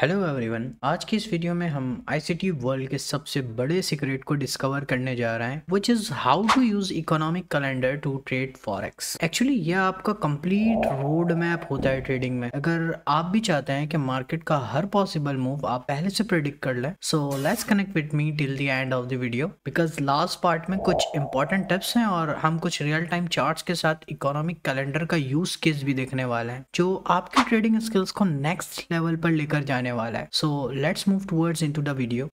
Hello everyone आज की इस वीडियो में हम आईसीटी वर्ल्ड के सबसे बड़े सीक्रेट को डिस्कवर करने जा रहे हैं which is how to use economic calendar to trade forex actually ये आपका कंप्लीट रोड मैप होता है ट्रेडिंग में अगर आप भी चाहते हैं कि मार्केट का हर पॉसिबल मूव आप पहले से प्रिडिक्ट कर लें so let's connect with me till the end of the video because last part में कुछ इंपॉर्टेंट टिप्स हैं और हम कुछ रियल टाइम चार्ट के साथ इकोनॉमिक कैलेंडर का यूज केस भी देखने वाले हैं जो आपकी ट्रेडिंग स्किल्स को नेक्स्ट लेवल पर लेकर जाने होने वाला है so let's move towards into video video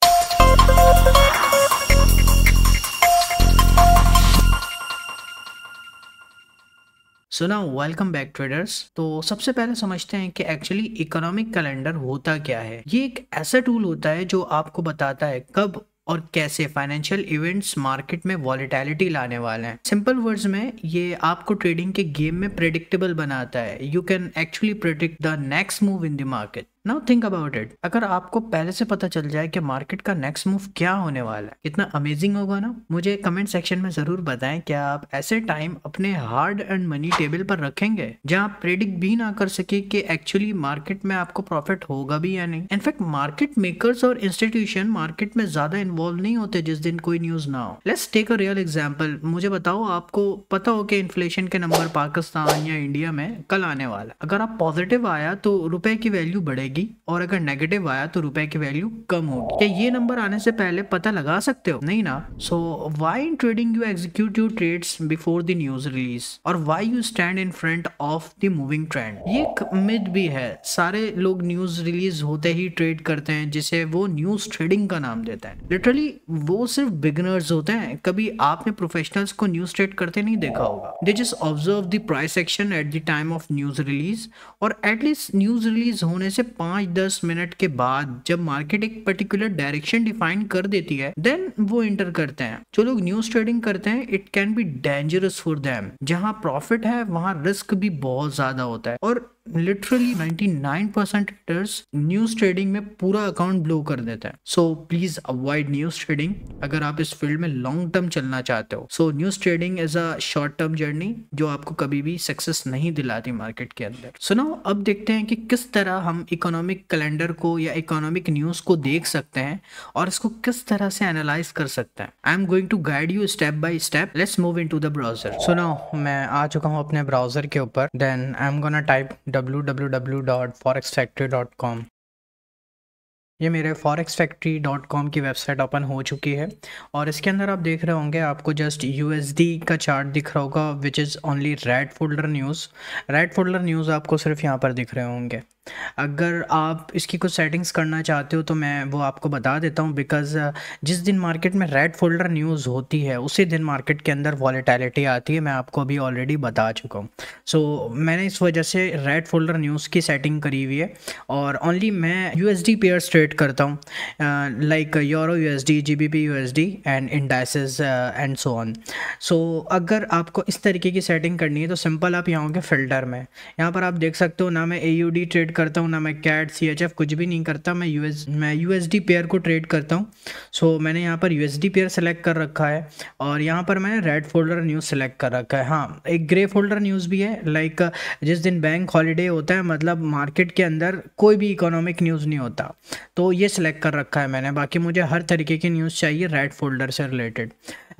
so ना वेलकम बैक ट्रेडर्स तो सबसे पहले समझते हैं कि एक्चुअली इकोनॉमिक कैलेंडर होता क्या है ये एक ऐसा टूल होता है जो आपको बताता है कब और कैसे फाइनेंशियल इवेंट्स मार्केट में वॉलिटैलिटी लाने वाले हैं सिंपल वर्ड्स में ये आपको ट्रेडिंग के गेम में प्रेडिक्टेबल बनाता है you can actually predict the next move in the market now think about it अगर आपको पहले से पता चल जाए कि मार्केट का नेक्स्ट मूव क्या होने वाला है कितना अमेजिंग होगा ना मुझे कमेंट सेक्शन में जरूर बताएं क्या आप ऐसे टाइम अपने हार्ड एंड मनी टेबल पर रखेंगे जहां प्रेडिक्ट भी ना कर सके कि एक्चुअली मार्केट में आपको प्रॉफिट होगा भी या नहीं इनफैक्ट मार्केट मेकर्स और इंस्टीट्यूशन मार्केट में ज्यादा इन्वॉल्व नहीं होते जिस दिन कोई न्यूज ना हो let's take a real example मुझे बताओ आपको पता हो कि इन्फ्लेशन के नंबर पाकिस्तान या इंडिया में कल आने वाला अगर आप पॉजिटिव आया तो रुपए की वैल्यू बढ़ेगी पड़ेगी और अगर नेगेटिव आया तो रुपए की वैल्यू कम होगी क्या ये नंबर आने से पहले पता लगा सकते हो नहीं ना so why in trading you execute you trade before the news release और why you stand in front of the moving trend ये एक मिथ भी है सारे लोग न्यूज रिलीज होते ही ट्रेड करते हैं जिसे वो न्यूज ट्रेडिंग का नाम देता है लिटरली वो सिर्फ बिगनर्स होते हैं कभी आपने प्रोफेशनल्स को न्यूज ट्रेड करते नहीं देखा होगा they just observe the price action at the time of news release और एटलीस्ट न्यूज रिलीज होने से पांच दस मिनट के बाद जब मार्केट एक पर्टिकुलर डायरेक्शन डिफाइन कर देती है देन वो इंटर करते हैं जो लोग न्यूज ट्रेडिंग करते हैं it can be dangerous for them जहाँ प्रॉफिट है वहाँ रिस्क भी बहुत ज्यादा होता है और literally 99 percent traders news trading में पूरा अकाउंट ब्लो कर देता है so please avoid news trading अगर आप इस फील्ड में लॉन्ग टर्म चलना चाहते हो so news trading is a short term journey जो आपको कभी भी सक्सेस नहीं दिलाती मार्केट के अंदर सुनो so अब देखते हैं कि किस तरह हम इकोनॉमिक कैलेंडर को या इकोनॉमिक न्यूज को देख सकते हैं और इसको किस तरह से एनालाइज कर सकते हैं I am going to guide you step by step let's move into the browser सुनो मैं आ चुका हूँ अपने ब्राउजर के ऊपर then I am gonna type www.forexfactory.com. ये मेरे फॉरेक्स फैक्ट्री डॉट कॉम की वेबसाइट ओपन हो चुकी है और इसके अंदर आप देख रहे होंगे आपको जस्ट यू का चार्ट दिख रहा होगा which is only red folder news red folder news आपको सिर्फ यहाँ पर दिख रहे होंगे अगर आप इसकी कुछ सेटिंग्स करना चाहते हो तो मैं वो आपको बता देता हूँ बिकॉज uh, जिस दिन मार्केट में रेड फोल्डर न्यूज़ होती है उसी दिन मार्केट के अंदर वॉलीटैलिटी आती है मैं आपको अभी ऑलरेडी बता चुका हूँ सो so, मैंने इस वजह से रेड फोल्डर न्यूज़ की सेटिंग करी हुई है और ओनली मैं U S D pair trade करता हूँ like euro U S D G B P U S D and indices and so on so अगर आपको इस तरीके की सेटिंग करनी है तो सिंपल आप यहाँ के फ़िल्टर में यहाँ पर आप देख सकते हो ना मैं ए यू डी ट्रेड करता हूँ ना मैं कैट सी एच एफ कुछ भी नहीं करता मैं यू एस मैं यू एस डी पेयर को ट्रेड करता हूँ सो so, मैंने यहाँ पर U S D pair select कर रखा है और यहाँ पर मैंने रेड फोल्डर न्यूज़ सेलेक्ट कर रखा है हाँ एक ग्रे फोल्डर न्यूज़ भी है लाइक जिस दिन बैंक हॉलीडे होता है मतलब मार्केट के अंदर कोई भी इकोनॉमिक न्यूज़ नहीं होता तो ये सिलेक्ट कर रखा है मैंने बाकी मुझे हर तरीके की न्यूज़ चाहिए रेड फोल्डर से रिलेटेड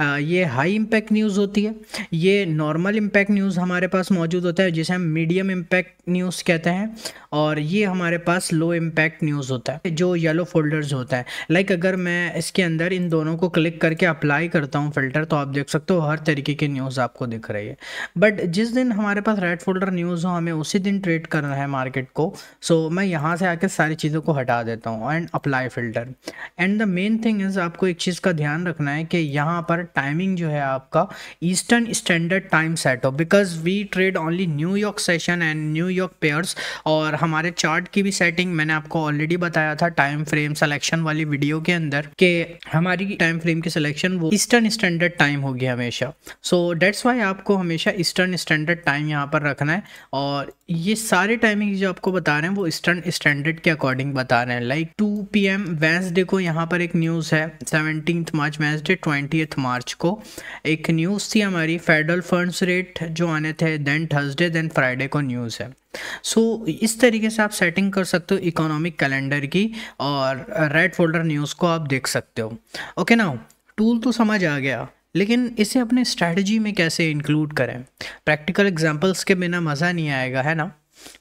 ये हाई इम्पैक्ट न्यूज़ होती है ये नॉर्मल इम्पैक्ट न्यूज़ हमारे पास मौजूद होता है जिसे हम मीडियम इम्पैक्ट न्यूज़ कहते हैं और ये हमारे पास लो इम्पैक्ट न्यूज़ होता है जो येलो फोल्डर्स होता है लाइक अगर मैं इसके अंदर इन दोनों को क्लिक करके अप्लाई करता हूँ फ़िल्टर तो आप देख सकते हो हर तरीके की न्यूज़ आपको दिख रही है बट जिस दिन हमारे पास रेड फोल्डर न्यूज़ हो हमें उसी दिन ट्रेड करना है मार्केट को सो so, मैं यहाँ से आकर सारी चीज़ों को हटा देता हूँ and apply filter and the main thing is आपको एक चीज़ का ध्यान रखना है कि यहाँ पर टाइमिंग जो है आपका ईस्टर्न स्टैंडर्ड टाइम सेट हो because we trade only New York session and New York pairs और हमारे चार्ट की भी सेटिंग मैंने आपको ऑलरेडी बताया था टाइम फ्रेम सिलेक्शन वाली वीडियो के अंदर कि हमारी टाइम फ्रेम की सिलेक्शन वो ईस्टर्न स्टैंडर्ड टाइम होगी हमेशा सो डेट्स वाई आपको हमेशा ईस्टर्न स्टैंडर्ड टाइम यहाँ पर रखना है और ये सारे टाइमिंग जो आपको बता रहे हैं वो ईस्टर्न स्टैंडर्ड के अकॉर्डिंग बता रहे हैं like two P M Wednesday को यहाँ पर एक न्यूज़ है seventeen March Wednesday twenty March को एक न्यूज़ थी हमारी फेडरल फंड्स रेट जो आने थे देन थर्सडे देन फ्राइडे को न्यूज़ है सो so, इस तरीके से आप सेटिंग कर सकते हो इकोनॉमिक कैलेंडर की और रेड फोल्डर न्यूज़ को आप देख सकते हो ओके ना टूल तो समझ आ गया लेकिन इसे अपने स्ट्रैटेजी में कैसे इंक्लूड करें प्रैक्टिकल एग्जांपल्स के बिना मज़ा नहीं आएगा है ना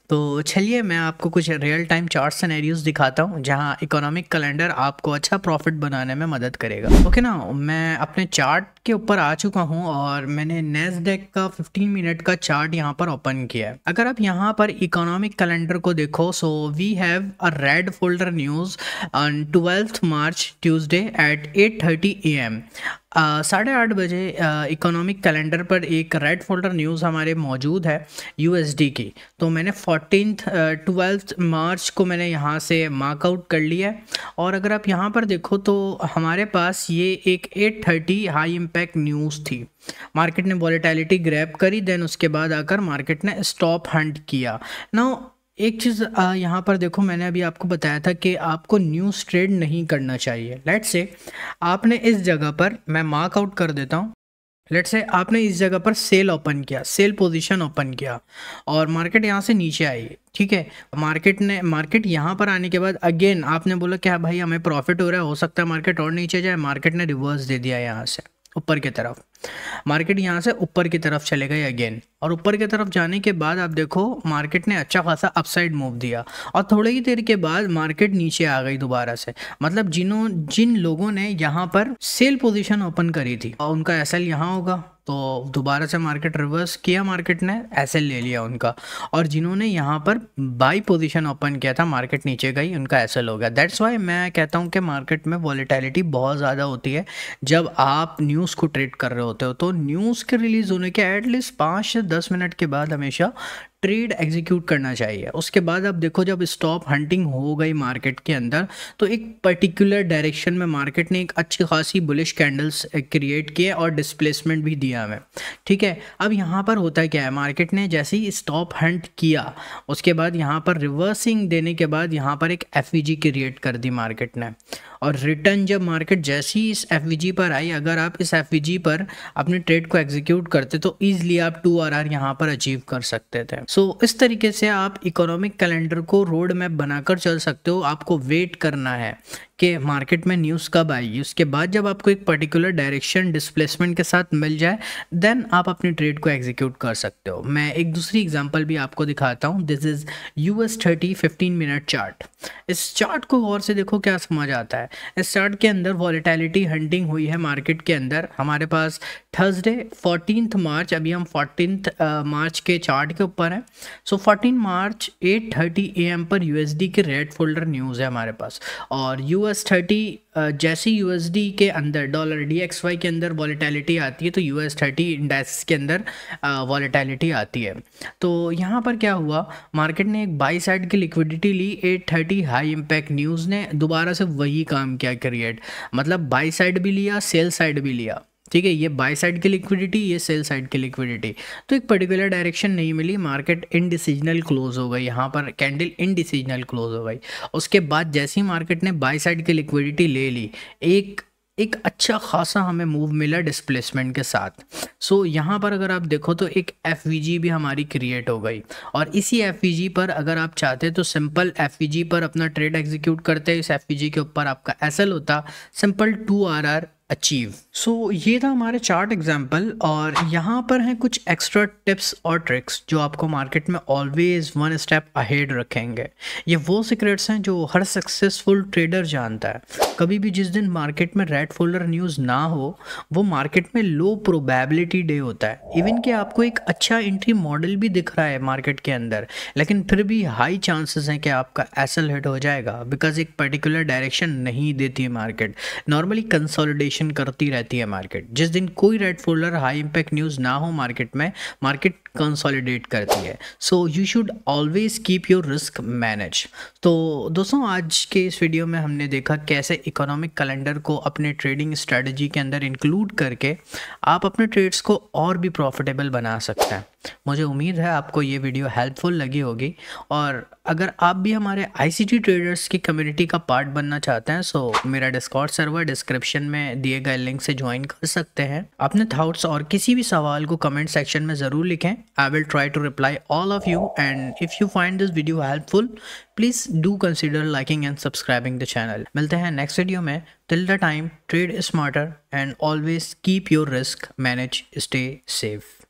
तो चलिए मैं आपको कुछ रियल टाइम चार्ट सिनेरियोस दिखाता हूँ जहाँ इकोनॉमिक कैलेंडर आपको अच्छा प्रॉफिट बनाने में मदद करेगा ओके okay ना मैं अपने चार्ट के ऊपर आ चुका हूँ और मैंने नेसडेक का 15 मिनट का चार्ट यहाँ पर ओपन किया है अगर आप यहाँ पर इकोनॉमिक कैलेंडर को देखो so we have a red folder news on twelfth March Tuesday at eight thirty साढ़े आठ बजे इकोनॉमिक कैलेंडर पर एक रेड फोल्डर न्यूज़ हमारे मौजूद है यू की तो मैंने फोर्टीन ट्वेल्थ मार्च को मैंने यहाँ से मार्कआउट कर लिया है और अगर आप यहाँ पर देखो तो हमारे पास ये एक eight thirty high impact news थी मार्केट ने वॉलीटैलिटी ग्रैप करी देन उसके बाद आकर मार्केट ने स्टॉप हंट किया ना एक चीज़ यहाँ पर देखो मैंने अभी आपको बताया था कि आपको न्यूज़ ट्रेड नहीं करना चाहिए लेट से आपने इस जगह पर मैं मार्क आउट कर देता हूँ लेट से आपने इस जगह पर सेल ओपन किया सेल पोजीशन ओपन किया और मार्केट यहाँ से नीचे आई ठीक है मार्केट ने मार्केट यहाँ पर आने के बाद अगेन आपने बोला क्या हाँ भाई हमें प्रॉफिट हो रहा है हो सकता है मार्केट और नीचे जाए मार्केट ने रिवर्स दे दिया यहाँ से ऊपर की तरफ मार्केट यहाँ से ऊपर की तरफ चले गए अगेन और ऊपर की तरफ जाने के बाद आप देखो मार्केट ने अच्छा खासा अपसाइड मूव दिया और थोड़ी ही देर के बाद मार्केट नीचे आ गई दोबारा से मतलब जिनों जिन लोगों ने यहाँ पर सेल पोजीशन ओपन करी थी और उनका एस यहाँ होगा तो दोबारा से मार्केट रिवर्स किया मार्केट ने एस ले लिया उनका और जिन्होंने यहाँ पर बाई पोजिशन ओपन किया था मार्केट नीचे गई उनका एस हो गया दैट्स वाई मैं कहता हूँ कि मार्केट में वॉलीटैलिटी बहुत ज़्यादा होती है जब आप न्यूज़ को ट्रेड कर रहे हो होते हो तो न्यूज़ के रिलीज़ होने के एटलीस्ट पाँच से दस मिनट के बाद हमेशा ट्रेड एग्जीक्यूट करना चाहिए उसके बाद आप देखो जब स्टॉप हंटिंग हो गई मार्केट के अंदर तो एक पर्टिकुलर डायरेक्शन में मार्केट ने एक अच्छी खासी बुलिश कैंडल्स क्रिएट किए और डिस्प्लेसमेंट भी दिया हमें ठीक है अब यहाँ पर होता क्या है मार्केट ने जैसे ही स्टॉप हंट किया उसके बाद यहाँ पर रिवर्सिंग देने के बाद यहाँ पर एक एफ क्रिएट कर दी मार्केट ने और रिटर्न जब मार्केट जैसी ही इस एफ पर आई अगर आप इस एफ पर अपने ट्रेड को एग्जीक्यूट करते तो ईजिली आप टू आर यहाँ पर अचीव कर सकते थे सो so, इस तरीके से आप इकोनॉमिक कैलेंडर को रोड मैप बनाकर चल सकते हो आपको वेट करना है कि मार्केट में न्यूज़ कब आएगी उसके बाद जब आपको एक पर्टिकुलर डायरेक्शन डिस्प्लेसमेंट के साथ मिल जाए देन आप अपनी ट्रेड को एग्जीक्यूट कर सकते हो मैं एक दूसरी एग्जांपल भी आपको दिखाता हूँ this is U S thirty fifteen minute chart इस चार्ट को गौर से देखो क्या समझ आता है इस चार्ट के अंदर वॉलीटैलिटी हंटिंग हुई है मार्केट के अंदर हमारे पास थर्सडे फोर्टीन मार्च अभी हम फोर्टीन मार्च के चार्ट के ऊपर हैं so fourteen March eight thirty A M पर U K red folder news है हमारे पास और यू एस थर्टी जैसे डी के अंदर डॉलर डी एक्स वाई के अंदर वॉलीटैलिटी आती है तो यू एस थर्टी इंडेक्स के अंदर वॉलीटैलिटी uh, आती है तो यहाँ पर क्या हुआ मार्केट ने एक बाई साइड की लिक्विडिटी ली eight thirty high impact news ने दोबारा से वही काम किया क्रिएट मतलब बाई साइड भी लिया सेल साइड भी लिया ठीक है ये बाय साइड की लिक्विडिटी ये सेल साइड की लिक्विडिटी तो एक पर्टिकुलर डायरेक्शन नहीं मिली मार्केट इनडिसिजनल क्लोज हो गई यहाँ पर कैंडल इनडिसिजनल क्लोज हो गई उसके बाद जैसे ही मार्केट ने बाय साइड की लिक्विडिटी ले ली एक एक अच्छा खासा हमें मूव मिला डिस्प्लेसमेंट के साथ सो so, यहाँ पर अगर आप देखो तो एक एफ भी हमारी क्रिएट हो गई और इसी एफ पर अगर आप चाहते तो सिंपल एफ पर अपना ट्रेड एग्जीक्यूट करते इस एफ के ऊपर आपका एस होता simple two R achieve so so, ये था हमारे चार्ट एग्जाम्पल और यहाँ पर हैं कुछ एक्स्ट्रा टिप्स और ट्रिक्स जो आपको मार्केट में ऑलवेज वन स्टेप अहेड रखेंगे ये वो सीक्रेट्स हैं जो हर सक्सेसफुल ट्रेडर जानता है कभी भी जिस दिन मार्केट में रेड फोल्डर न्यूज़ ना हो वो मार्केट में लो प्रोबेबिलिटी डे होता है इवन कि आपको एक अच्छा एंट्री मॉडल भी दिख रहा है मार्केट के अंदर लेकिन फिर भी हाई चांसेस हैं कि आपका एसल हिट हो जाएगा बिकॉज एक पर्टिकुलर डायरेक्शन नहीं देती है मार्केट नॉर्मली कंसोलिडेशन रोटेशन करती रहती है मार्केट जिस दिन कोई red folder high impact news ना हो मार्केट में मार्केट कंसोलिडेट करती है so you should always keep your risk manage तो दोस्तों आज के इस वीडियो में हमने देखा कैसे इकोनॉमिक कैलेंडर को अपने ट्रेडिंग स्ट्रेटजी के अंदर इंक्लूड करके आप अपने ट्रेड्स को और भी प्रॉफिटेबल बना सकते हैं मुझे उम्मीद है आपको ये वीडियो हेल्पफुल लगी होगी और अगर आप भी हमारे आईसीटी ट्रेडर्स की कम्युनिटी का पार्ट बनना चाहते हैं सो मेरा डिस्कॉर्ड सर्वर डिस्क्रिप्शन में दिए गए लिंक से ज्वाइन कर सकते हैं अपने थाउट्स और किसी भी सवाल को कमेंट सेक्शन में ज़रूर लिखें I will try to reply all of you and if you find this video helpful, please do consider liking and subscribing the channel. मिलते हैं next video Till the time, trade smarter and always keep your risk, manage, stay safe.